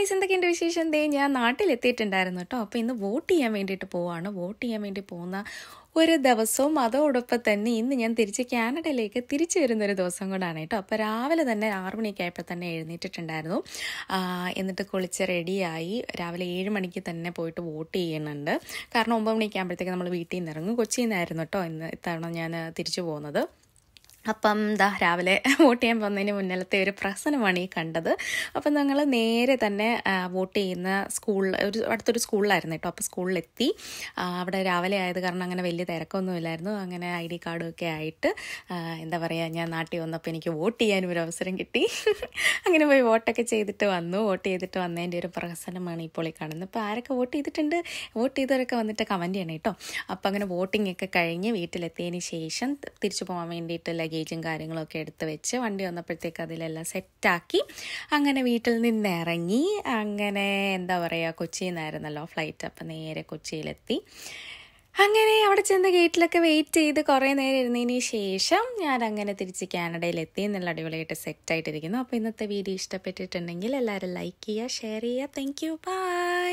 guys എന്തൊക്കെയുണ്ട് വിശേഷം എന്തേ ഞാൻ നാട്ടിലെത്തിയിട്ടുണ്ടായിരുന്നു കേട്ടോ അപ്പോൾ ഇന്ന് വോട്ട് ചെയ്യാൻ വേണ്ടിയിട്ട് പോവാണ് വോട്ട് ചെയ്യാൻ വേണ്ടി പോകുന്ന ഒരു ദിവസവും അതോടൊപ്പം തന്നെ ഇന്ന് ഞാൻ തിരിച്ച് കാനഡയിലേക്ക് തിരിച്ചു വരുന്ന ഒരു ദിവസം കൂടാണ് കേട്ടോ അപ്പോൾ രാവിലെ തന്നെ ആറു മണിയൊക്കെ ആയപ്പോൾ തന്നെ എഴുന്നേറ്റിട്ടുണ്ടായിരുന്നു എന്നിട്ട് കുളിച്ച് റെഡിയായി രാവിലെ ഏഴ് മണിക്ക് തന്നെ പോയിട്ട് വോട്ട് ചെയ്യുന്നുണ്ട് കാരണം ഒമ്പത് മണിയൊക്കെ ആകുമ്പോഴത്തേക്ക് നമ്മൾ വീട്ടിൽ നിന്ന് ഇറങ്ങും കൊച്ചിയിൽ നിന്നായിരുന്നു കേട്ടോ ഇന്ന് ഇത്തവണ ഞാൻ തിരിച്ചു പോകുന്നത് അപ്പം ദാ രാവിലെ വോട്ട് ചെയ്യാൻ പോകുന്നതിന് മുന്നിലത്തെ ഒരു പ്രസനമാണ് ഈ കണ്ടത് അപ്പം ഞങ്ങൾ നേരെ തന്നെ വോട്ട് ചെയ്യുന്ന സ്കൂളിൽ ഒരു അടുത്തൊരു സ്കൂളിലായിരുന്നു കേട്ടോ അപ്പോൾ സ്കൂളിലെത്തി അവിടെ രാവിലെ ആയത് കാരണം അങ്ങനെ വലിയ തിരക്കൊന്നുമില്ലായിരുന്നു അങ്ങനെ ഐ ഡി കാർഡൊക്കെ ആയിട്ട് എന്താ പറയുക ഞാൻ നാട്ടിൽ വന്നപ്പോൾ എനിക്ക് വോട്ട് ചെയ്യാനും ഒരു അവസരം കിട്ടി അങ്ങനെ പോയി വോട്ടൊക്കെ ചെയ്തിട്ട് വന്നു വോട്ട് ചെയ്തിട്ട് വന്നതിൻ്റെ ഒരു പ്രസനമാണ് ഇപ്പോൾ ഈ കാണുന്നത് അപ്പോൾ ആരൊക്കെ വോട്ട് ചെയ്തിട്ടുണ്ട് വോട്ട് ചെയ്തവരൊക്കെ വന്നിട്ട് കമൻറ്റ് ചെയ്യണം കേട്ടോ അപ്പോൾ അങ്ങനെ വോട്ടിംഗ് ഒക്കെ കഴിഞ്ഞ് വീട്ടിലെത്തിയതിന് ശേഷം തിരിച്ചു പോകാൻ വേണ്ടിയിട്ട് ലഗേജ് ലഗേജും കാര്യങ്ങളൊക്കെ എടുത്ത് വെച്ച് വണ്ടി വന്നപ്പോഴത്തേക്ക് അതിലെല്ലാം സെറ്റാക്കി അങ്ങനെ വീട്ടിൽ നിന്ന് ഇറങ്ങി അങ്ങനെ എന്താ പറയുക കൊച്ചിയിൽ നിന്നായിരുന്നല്ലോ ഫ്ലൈറ്റ് അപ്പം നേരെ കൊച്ചിയിലെത്തി അങ്ങനെ അവിടെ ചെന്ന് ഗേറ്റിലൊക്കെ വെയിറ്റ് ചെയ്ത് കുറേ നേരം ഇരുന്നതിന് ശേഷം ഞാൻ അങ്ങനെ തിരിച്ച് കാനഡയിലെത്തി എന്നുള്ള അടിപൊളിയായിട്ട് സെറ്റായിട്ടിരിക്കുന്നു അപ്പോൾ ഇന്നത്തെ വീഡിയോ ഇഷ്ടപ്പെട്ടിട്ടുണ്ടെങ്കിൽ എല്ലാവരും ലൈക്ക് ചെയ്യുക ഷെയർ ചെയ്യുക താങ്ക് യു ബൈ